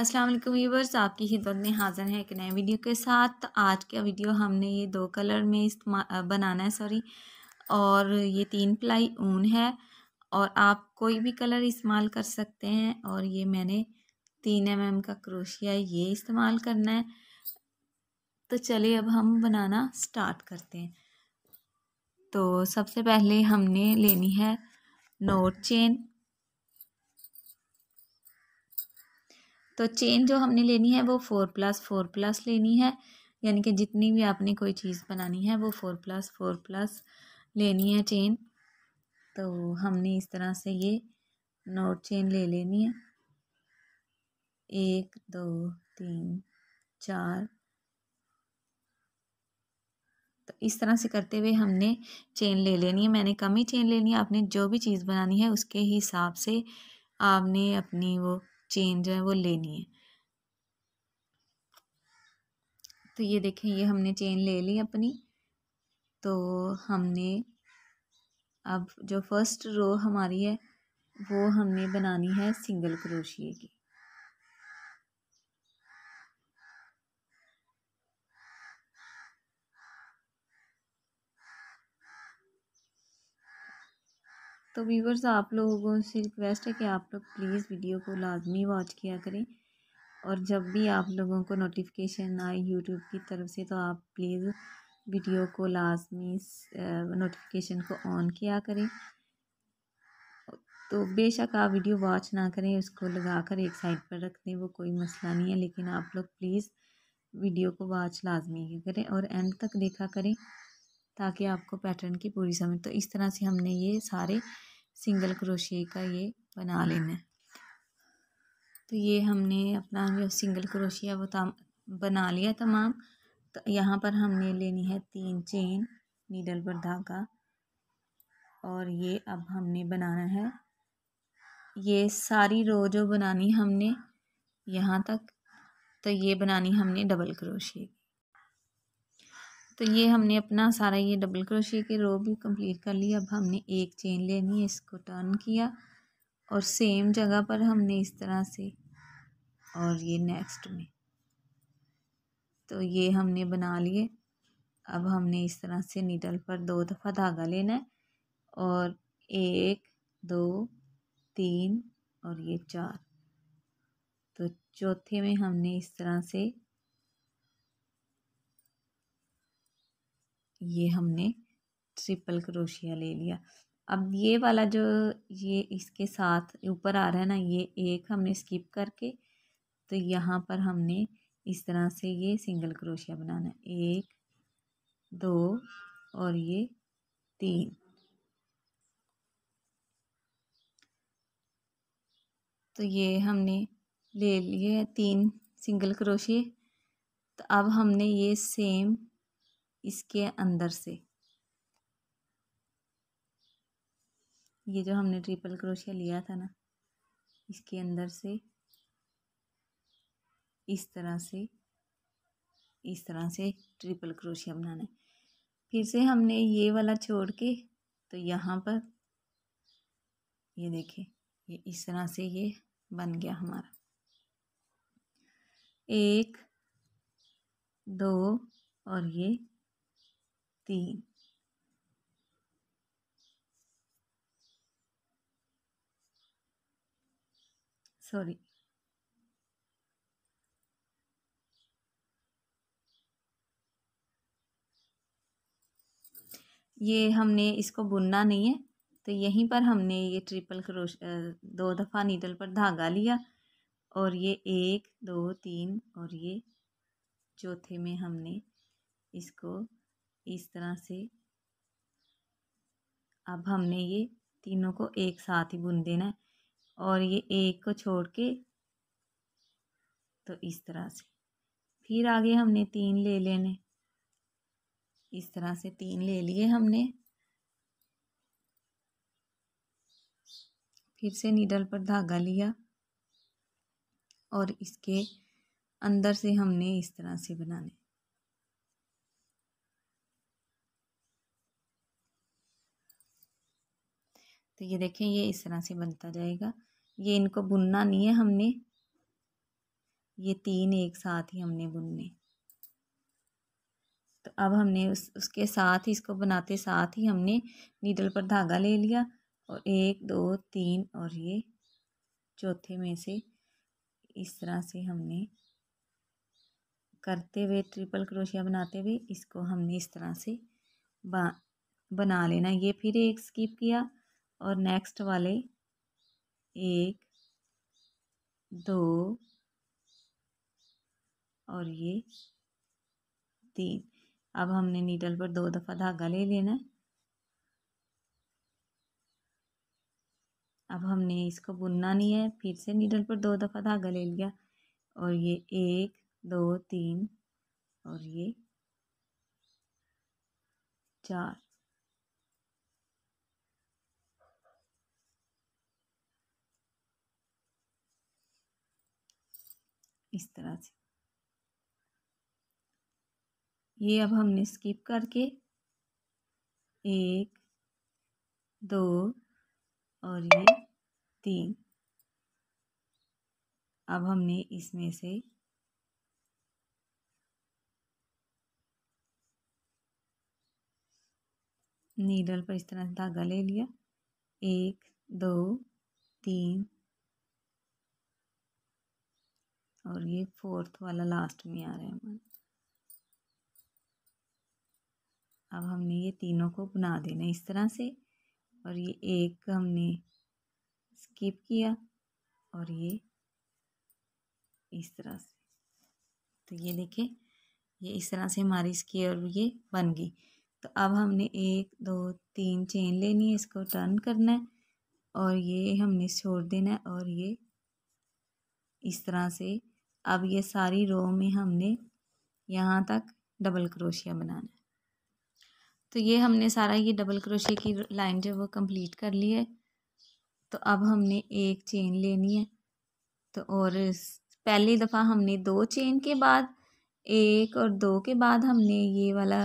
अस्सलाम वालेकुम व्यूवर्स आपकी खिदमत में हाज़िर है एक नए वीडियो के साथ तो आज का वीडियो हमने ये दो कलर में इस्तेमाल बनाना है सॉरी और ये तीन प्लाई ऊन है और आप कोई भी कलर इस्तेमाल कर सकते हैं और ये मैंने तीन एम एम का क्रोशिया ये इस्तेमाल करना है तो चलिए अब हम बनाना स्टार्ट करते हैं तो सबसे पहले हमने लेनी है नोट चेन तो चेन जो हमने लेनी है वो फोर प्लस फोर प्लस लेनी है यानी कि जितनी भी आपने कोई चीज़ बनानी है वो फोर प्लस फोर प्लस लेनी है चेन तो हमने इस तरह से ये नोट चेन ले लेनी है एक दो तीन चार तो इस तरह से करते हुए हमने चेन ले लेनी है मैंने कम ही चेन लेनी है आपने जो भी चीज़ बनानी है उसके हिसाब से आपने अपनी वो चेन जो है वो लेनी है तो ये देखें ये हमने चेन ले ली अपनी तो हमने अब जो फर्स्ट रो हमारी है वो हमने बनानी है सिंगल क्रोशिए की तो व्यूवर्स आप लोगों से रिक्वेस्ट है कि आप लोग प्लीज़ वीडियो को लाजमी वॉच किया करें और जब भी आप लोगों को नोटिफिकेशन आए यूट्यूब की तरफ से तो आप प्लीज़ वीडियो को लाजमी नोटिफिकेशन को ऑन किया करें तो बेशक आप वीडियो वॉच ना करें उसको लगा कर एक साइड पर रख दें वो कोई मसला नहीं है लेकिन आप लोग प्लीज़ वीडियो को वॉच लाजमी करें और एंड तक देखा करें ताकि आपको पैटर्न की पूरी समझ तो इस तरह से हमने ये सारे सिंगल क्रोशिए का ये बना लेना है तो ये हमने अपना जो सिंगल क्रोशिया वो बना लिया तमाम तो यहाँ पर हमने लेनी है तीन चेन नीडल पर धागा और ये अब हमने बनाना है ये सारी रो जो बनानी हमने यहाँ तक तो ये बनानी हमने डबल क्रोशिए तो ये हमने अपना सारा ये डबल क्रोशिया के रो भी कंप्लीट कर लिया अब हमने एक चेन लेनी है इसको टर्न किया और सेम जगह पर हमने इस तरह से और ये नेक्स्ट में तो ये हमने बना लिए अब हमने इस तरह से नीडल पर दो दफ़ा धागा लेना है और एक दो तीन और ये चार तो चौथे में हमने इस तरह से ये हमने ट्रिपल क्रोशिया ले लिया अब ये वाला जो ये इसके साथ ऊपर आ रहा है ना ये एक हमने स्किप करके तो यहाँ पर हमने इस तरह से ये सिंगल क्रोशिया बनाना है एक दो और ये तीन तो ये हमने ले लिए तीन सिंगल क्रोशिए तो अब हमने ये सेम इसके अंदर से ये जो हमने ट्रिपल क्रोशिया लिया था ना इसके अंदर से इस तरह से इस तरह से ट्रिपल क्रोशिया बनाना है फिर से हमने ये वाला छोड़ के तो यहाँ पर ये देखिए ये इस तरह से ये बन गया हमारा एक दो और ये तीन सॉरी ये हमने इसको बुनना नहीं है तो यहीं पर हमने ये ट्रिपल क्रोश दो दफ़ा नीडल पर धागा लिया और ये एक दो तीन और ये चौथे में हमने इसको इस तरह से अब हमने ये तीनों को एक साथ ही बुन देना है और ये एक को छोड़ के तो इस तरह से फिर आगे हमने तीन ले लेने इस तरह से तीन ले लिए हमने फिर से नीडल पर धागा लिया और इसके अंदर से हमने इस तरह से बनाने तो ये देखें ये इस तरह से बनता जाएगा ये इनको बुनना नहीं है हमने ये तीन एक साथ ही हमने बुनने तो अब हमने उस उसके साथ ही इसको बनाते साथ ही हमने नीडल पर धागा ले लिया और एक दो तीन और ये चौथे में से इस तरह से हमने करते हुए ट्रिपल क्रोशिया बनाते हुए इसको हमने इस तरह से बा बना लेना ये फिर एक स्किप किया और नेक्स्ट वाले एक दो और ये तीन अब हमने नीडल पर दो दफ़ा धागा ले लेना है अब हमने इसको बुनना नहीं है फिर से नीडल पर दो दफ़ा धागा ले लिया और ये एक दो तीन और ये चार इस तरह से ये अब हमने स्किप करके एक दो और ये तीन अब हमने इसमें से नीडल पर इस तरह धागा ले लिया एक दो तीन और ये फोर्थ वाला लास्ट में आ रहा है हमारा अब हमने ये तीनों को बना देना इस तरह से और ये एक हमने स्किप किया और ये इस तरह से तो ये देखे ये इस तरह से हमारी इसकी और ये बन गई तो अब हमने एक दो तीन चेन लेनी है इसको टर्न करना है और ये हमने छोड़ देना है और ये इस तरह से अब ये सारी रो में हमने यहाँ तक डबल क्रोशिया बनाना है तो ये हमने सारा ये डबल क्रोशिया की लाइन जो वो कंप्लीट कर ली है तो अब हमने एक चेन लेनी है तो और पहली दफ़ा हमने दो चेन के बाद एक और दो के बाद हमने ये वाला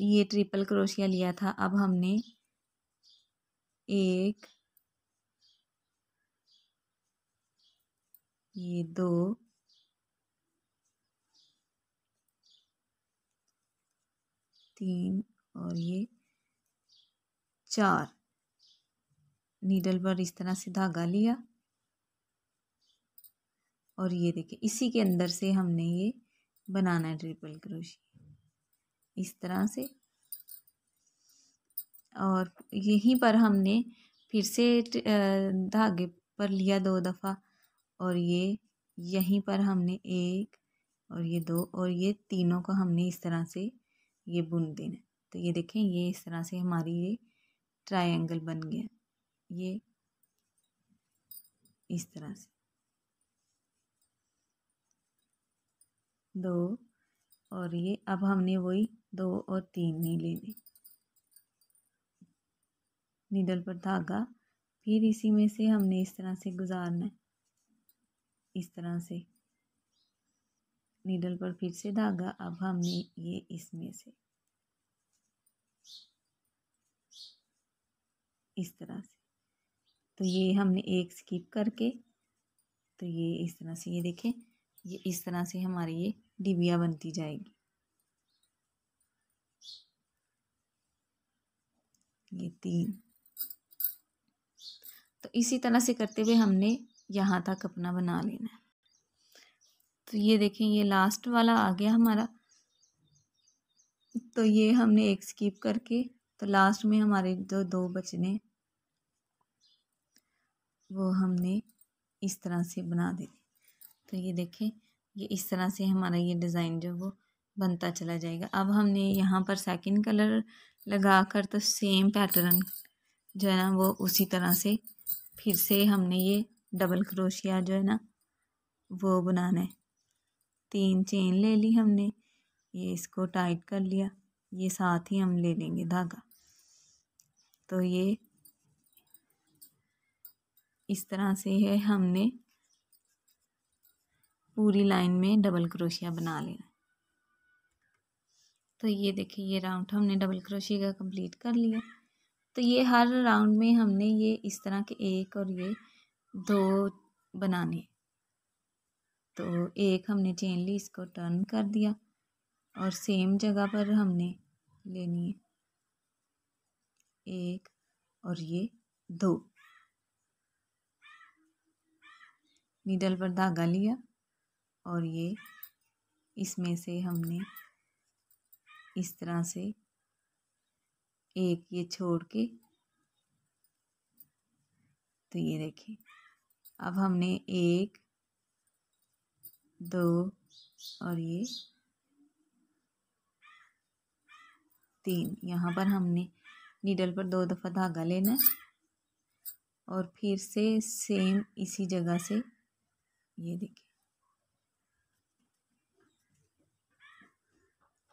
ये ट्रिपल क्रोशिया लिया था अब हमने एक ये दो तीन और ये चार नीडल पर इस तरह से धागा लिया और ये देखिए इसी के अंदर से हमने ये बनाना है ट्रिपल क्रोशिया इस तरह से और यहीं पर हमने फिर से धागे पर लिया दो दफ़ा और ये यहीं पर हमने एक और ये दो और ये तीनों को हमने इस तरह से ये बुन देना तो ये देखें ये इस तरह से हमारी ये ट्रायंगल बन गया ये इस तरह से दो और ये अब हमने वही दो और तीन नहीं लेने निडल पर धागा फिर इसी में से हमने इस तरह से गुजारना है इस तरह से नीडल पर फिर से धागा अब हमने ये इसमें से इस तरह से तो ये हमने एक स्किप करके तो ये इस तरह से ये देखें ये इस तरह से हमारी ये डिबिया बनती जाएगी ये तीन तो इसी तरह से करते हुए हमने यहाँ तक अपना बना लेना है तो ये देखें ये लास्ट वाला आ गया हमारा तो ये हमने एक स्किप करके तो लास्ट में हमारे जो दो बचने वो हमने इस तरह से बना दे तो ये देखें ये इस तरह से हमारा ये डिज़ाइन जो वो बनता चला जाएगा अब हमने यहाँ पर सेकंड कलर लगा कर तो सेम पैटर्न जो है ना वो उसी तरह से फिर से हमने ये डबल क्रोशिया जो है ना वो बनाना है तीन चेन ले ली हमने ये इसको टाइट कर लिया ये साथ ही हम ले लेंगे धागा तो ये इस तरह से है हमने पूरी लाइन में डबल क्रोशिया बना लेना तो ये देखिए ये राउंड हमने डबल क्रोशिया का कंप्लीट कर लिया तो ये हर राउंड में हमने ये इस तरह के एक और ये दो बनाने तो एक हमने चेन ली इसको टर्न कर दिया और सेम जगह पर हमने लेनी है एक और ये दो नीडल पर धागा लिया और ये इसमें से हमने इस तरह से एक ये छोड़ के तो ये देखिए अब हमने एक दो और ये तीन यहाँ पर हमने नीडल पर दो दफ़ा धागा लेना है और फिर से सेम इसी जगह से ये देखिए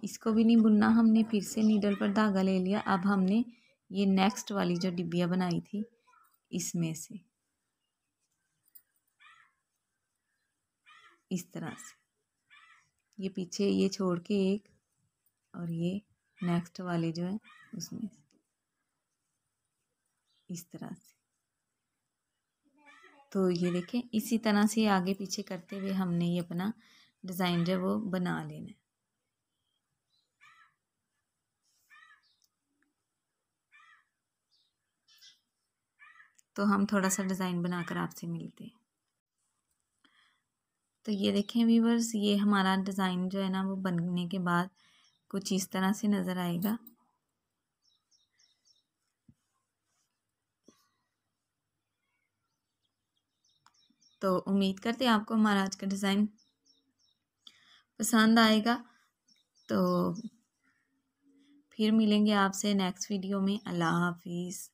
इसको भी नहीं बुनना हमने फिर से नीडल पर धागा ले लिया अब हमने ये नेक्स्ट वाली जो डिबिया बनाई थी इसमें से इस तरह से ये पीछे ये छोड़ के एक और ये नेक्स्ट वाले जो है उसमें इस तरह से तो ये देखें इसी तरह से आगे पीछे करते हुए हमने ये अपना डिज़ाइन जो वो बना लेना है तो हम थोड़ा सा डिज़ाइन बनाकर आपसे मिलते हैं तो ये देखें वीवर्स ये हमारा डिज़ाइन जो है ना वो बनने के बाद कुछ इस तरह से नज़र आएगा तो उम्मीद करते हैं आपको हमारा आज का डिज़ाइन पसंद आएगा तो फिर मिलेंगे आपसे नेक्स्ट वीडियो में अल्लाह हाफिज़